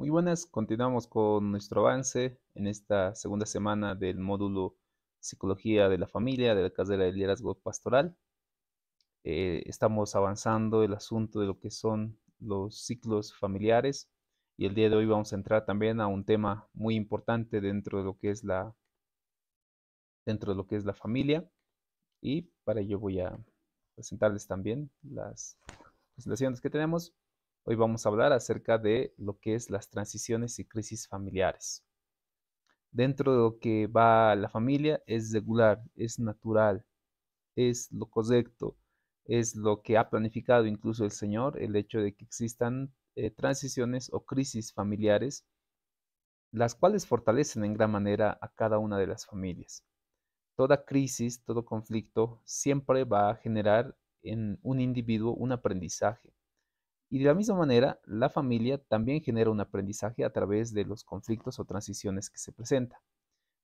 Muy buenas, continuamos con nuestro avance en esta segunda semana del módulo Psicología de la Familia de la Carrera de Liderazgo Pastoral. Eh, estamos avanzando el asunto de lo que son los ciclos familiares y el día de hoy vamos a entrar también a un tema muy importante dentro de lo que es la dentro de lo que es la familia y para ello voy a presentarles también las presentaciones que tenemos. Hoy vamos a hablar acerca de lo que es las transiciones y crisis familiares. Dentro de lo que va la familia es regular, es natural, es lo correcto, es lo que ha planificado incluso el Señor, el hecho de que existan eh, transiciones o crisis familiares, las cuales fortalecen en gran manera a cada una de las familias. Toda crisis, todo conflicto siempre va a generar en un individuo un aprendizaje y de la misma manera, la familia también genera un aprendizaje a través de los conflictos o transiciones que se presentan.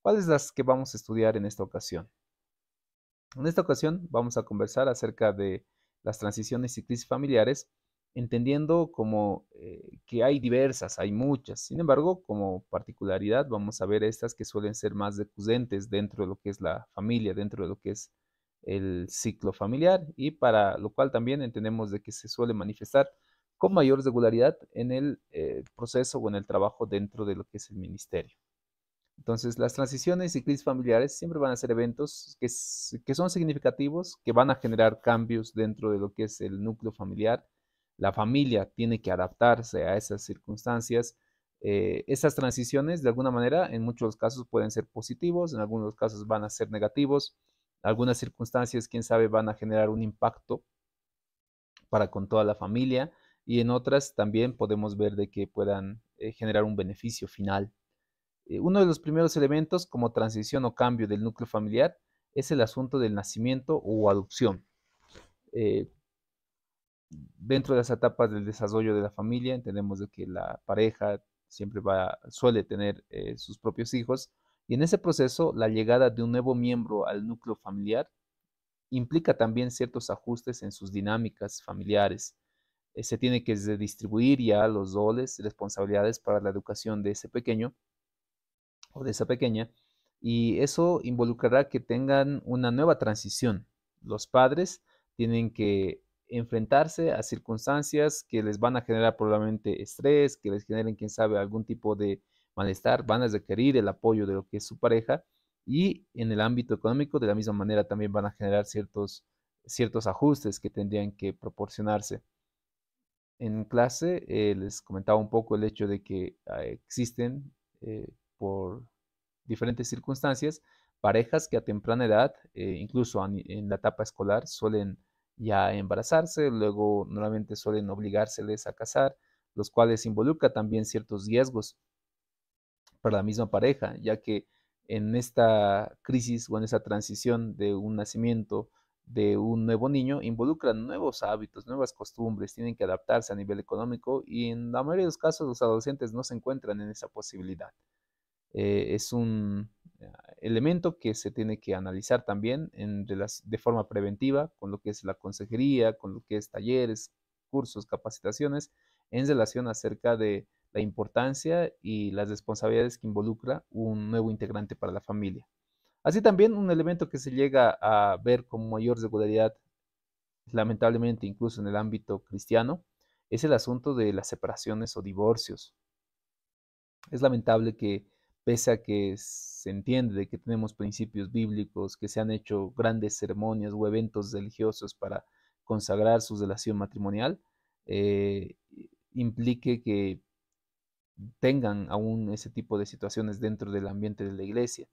¿Cuáles las que vamos a estudiar en esta ocasión? En esta ocasión vamos a conversar acerca de las transiciones y crisis familiares, entendiendo como eh, que hay diversas, hay muchas. Sin embargo, como particularidad vamos a ver estas que suelen ser más decudentes dentro de lo que es la familia, dentro de lo que es el ciclo familiar y para lo cual también entendemos de que se suele manifestar con mayor regularidad en el eh, proceso o en el trabajo dentro de lo que es el ministerio. Entonces, las transiciones y crisis familiares siempre van a ser eventos que, son significativos, que van a generar cambios dentro de lo que es el núcleo familiar. La familia tiene que adaptarse a esas circunstancias. Eh, esas transiciones, de alguna manera, en muchos casos pueden ser positivos, en algunos casos van a ser negativos. Algunas circunstancias, quién sabe, van a generar un impacto para con toda la familia y en otras también podemos ver de que puedan eh, generar un beneficio final. Eh, uno de los primeros elementos como transición o cambio del núcleo familiar es el asunto del nacimiento o adopción. Eh, dentro de las etapas del desarrollo de la familia entendemos de que la pareja siempre va, suele tener sus propios hijos y en ese proceso la llegada de un nuevo miembro al núcleo familiar implica también ciertos ajustes en sus dinámicas familiares eh, se tiene que distribuir ya los roles, responsabilidades para la educación de ese pequeño o de esa pequeña, y eso involucrará que tengan una nueva transición. Los padres tienen que enfrentarse a circunstancias que les van a generar probablemente estrés, que les generen, quién sabe, algún tipo de malestar, van a requerir el apoyo de lo que es su pareja y en el ámbito económico de la misma manera también van a generar ciertos, ciertos ajustes que tendrían que proporcionarse en clase eh, les comentaba un poco el hecho de que ah, existen eh, por diferentes circunstancias parejas que a temprana edad, eh, incluso en la etapa escolar, suelen ya embarazarse, luego normalmente suelen obligárseles a casar, los cuales involucra también ciertos riesgos para la misma pareja, ya que en esta crisis o en esa transición de un nacimiento de un nuevo niño involucran nuevos hábitos, nuevas costumbres, tienen que adaptarse a nivel económico y en la mayoría de los casos los adolescentes no se encuentran en esa posibilidad. Eh, es un eh, elemento que se tiene que analizar también en, de forma preventiva con lo que es la consejería, con lo que es talleres, cursos, capacitaciones en relación acerca de la importancia y las responsabilidades que involucra un nuevo integrante para la familia. Así también un elemento que se llega a ver con mayor regularidad, lamentablemente incluso en el ámbito cristiano, es el asunto de las separaciones o divorcios. Es lamentable que pese a que se entiende de que tenemos principios bíblicos, que se han hecho grandes ceremonias o eventos religiosos para consagrar su relación matrimonial, eh, implique que tengan aún ese tipo de situaciones dentro del ambiente de la iglesia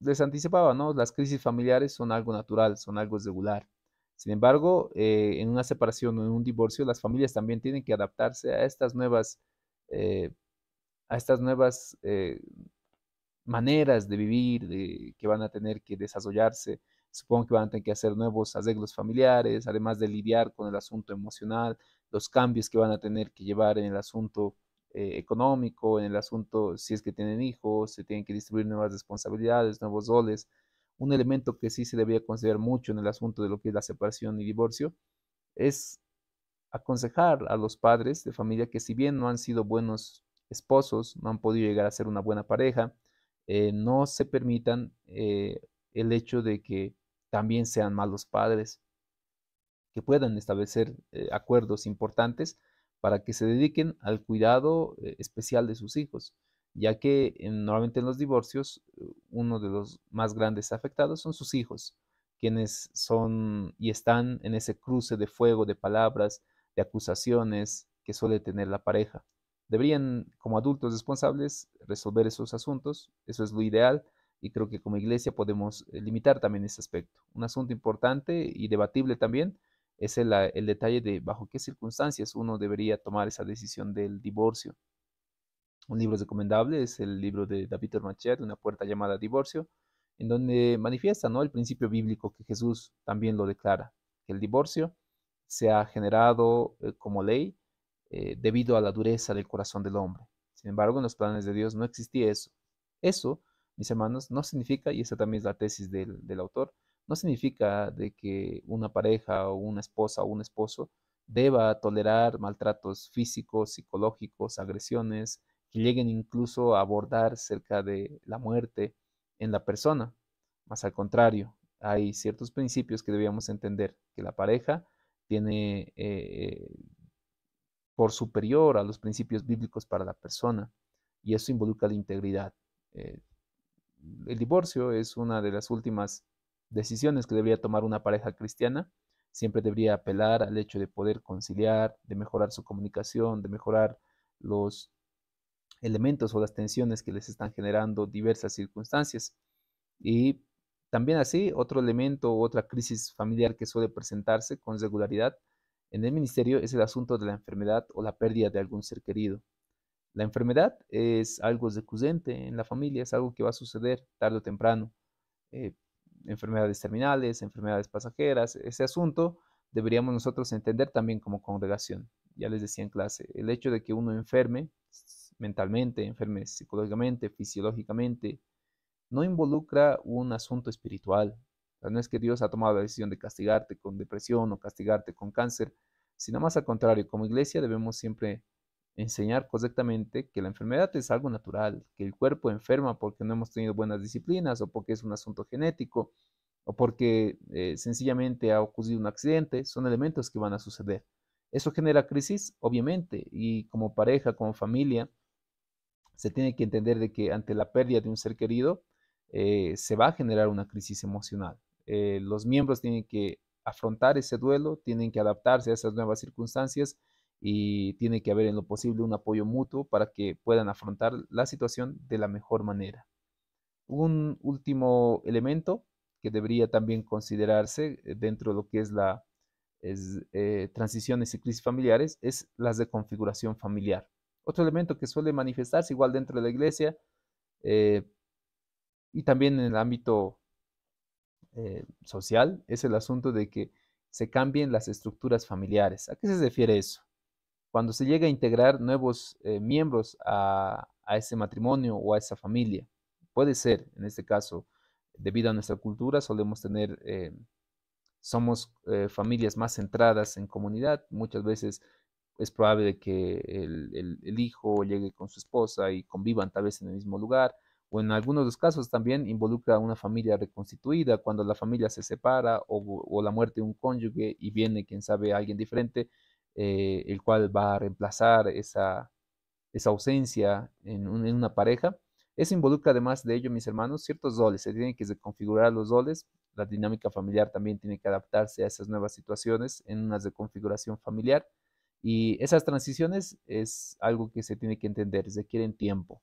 les anticipaba, ¿no? Las crisis familiares son algo natural, son algo regular. Sin embargo, eh, en una separación o en un divorcio, las familias también tienen que adaptarse a estas nuevas, eh, a estas nuevas eh, maneras de vivir, de, que van a tener que desarrollarse. Supongo que van a tener que hacer nuevos arreglos familiares, además de lidiar con el asunto emocional, los cambios que van a tener que llevar en el asunto eh, económico, en el asunto si es que tienen hijos, se tienen que distribuir nuevas responsabilidades, nuevos roles. Un elemento que sí se debería considerar mucho en el asunto de lo que es la separación y divorcio es aconsejar a los padres de familia que si bien no han sido buenos esposos, no han podido llegar a ser una buena pareja, eh, no se permitan eh, el hecho de que también sean malos padres, que puedan establecer acuerdos importantes para que se dediquen al cuidado eh, especial de sus hijos, ya que eh, normalmente en los divorcios eh, uno de los más grandes afectados son sus hijos, quienes son y están en ese cruce de fuego, de palabras, de acusaciones que suele tener la pareja. Deberían, como adultos responsables, resolver esos asuntos, eso es lo ideal, y creo que como iglesia podemos limitar también ese aspecto. Un asunto importante y debatible también es ah, el, detalle de bajo qué circunstancias uno debería tomar esa decisión del divorcio. Un libro recomendable es el libro de David Ormachet, Una puerta llamada divorcio, en donde manifiesta ¿no? el principio bíblico que Jesús también lo declara, que el divorcio se ha generado eh, como ley eh, debido a la dureza del corazón del hombre. Sin embargo, en los planes de Dios no existía eso. Eso, mis hermanos, no significa, y esa también es la tesis del, del autor, no significa de que una pareja o una esposa o un esposo deba tolerar maltratos físicos, psicológicos, agresiones, que lleguen incluso a abordar cerca de la muerte en la persona. Más al contrario, hay ciertos principios que debíamos entender, que la pareja tiene eh, por superior a los principios bíblicos para la persona, y eso involucra la integridad. Eh, el divorcio es una de las últimas decisiones que debería tomar una pareja cristiana, siempre debería apelar al hecho de poder conciliar, de mejorar su comunicación, de mejorar los elementos o las tensiones que les están generando diversas circunstancias. Y también así, otro elemento o otra crisis familiar que suele presentarse con regularidad en el ministerio es el asunto de la enfermedad o la pérdida de algún ser querido. La enfermedad es algo recurrente en la familia, es algo que va a suceder tarde o temprano. Eh, enfermedades terminales, enfermedades pasajeras, ese asunto deberíamos nosotros entender también como congregación. Ya les decía en clase, el hecho de que uno enferme mentalmente, enferme psicológicamente, fisiológicamente, no involucra un asunto espiritual. no es que Dios ha tomado la decisión de castigarte con depresión o castigarte con cáncer, sino más al contrario, como iglesia debemos siempre enseñar correctamente que la enfermedad es algo natural, que el cuerpo enferma porque no hemos tenido buenas disciplinas o porque es un asunto genético o porque eh, sencillamente ha ocurrido un accidente, son elementos que van a suceder. Eso genera crisis, obviamente, y como pareja, como familia, se tiene que entender de que ante la pérdida de un ser querido, eh, se va a generar una crisis emocional. Eh, los miembros tienen que afrontar ese duelo, tienen que adaptarse a esas nuevas circunstancias y tiene que haber en lo posible un apoyo mutuo para que puedan afrontar la situación de la mejor manera. Un último elemento que debería también considerarse eh, dentro de lo que es la eh, transiciones y crisis familiares es las de configuración familiar. Otro elemento que suele manifestarse igual dentro de la iglesia eh, y también en el ámbito social es el asunto de que se cambien las estructuras familiares. ¿A qué se refiere eso? cuando se llega a integrar nuevos eh, miembros a, ese matrimonio o a esa familia. Puede ser, en este caso, debido a nuestra cultura, solemos tener, eh, somos eh, familias más centradas en comunidad, muchas veces es probable que el, hijo llegue con su esposa y convivan tal vez en el mismo lugar, o en algunos de los casos también involucra a una familia reconstituida, cuando la familia se separa o, o la muerte de un cónyuge y viene, quién sabe, alguien diferente, eh, el cual va a reemplazar esa, ausencia en, una pareja. Eso involucra además de ello, mis hermanos, ciertos doles, Se tienen que reconfigurar los doles, La dinámica familiar también tiene que adaptarse a esas nuevas situaciones en una reconfiguración familiar. Y esas transiciones es algo que se tiene que entender. se requiere tiempo.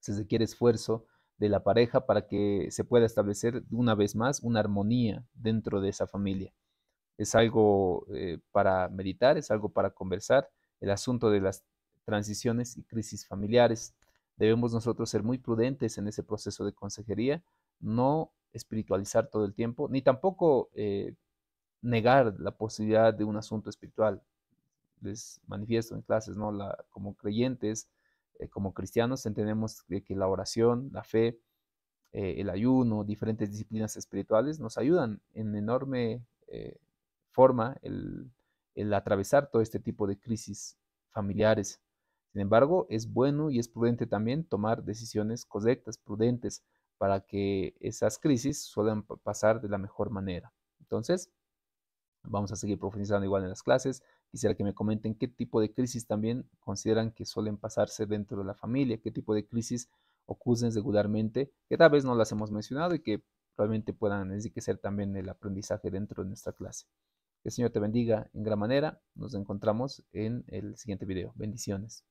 Se requiere esfuerzo de la pareja para que se pueda establecer una vez más una armonía dentro de esa familia es algo eh, para meditar, es algo para conversar, el asunto de las transiciones y crisis familiares. Debemos nosotros ser muy prudentes en ese proceso de consejería, no espiritualizar todo el tiempo, ni tampoco eh, negar la posibilidad de un asunto espiritual. Les manifiesto en clases, ¿no? como creyentes, eh, como cristianos, entendemos que, la oración, la fe, el ayuno, diferentes disciplinas espirituales nos ayudan en enorme forma el, atravesar todo este tipo de crisis familiares. Sin embargo, es bueno y es prudente también tomar decisiones correctas, prudentes, para que esas crisis suelen pasar de la mejor manera. Entonces, vamos a seguir profundizando igual en las clases. Quisiera que me comenten qué tipo de crisis también consideran que suelen pasarse dentro de la familia, qué tipo de crisis ocurren regularmente, que tal vez no las hemos mencionado y que probablemente puedan enriquecer también el aprendizaje dentro de nuestra clase. Que el Señor te bendiga en gran manera. Nos encontramos en el siguiente video. Bendiciones.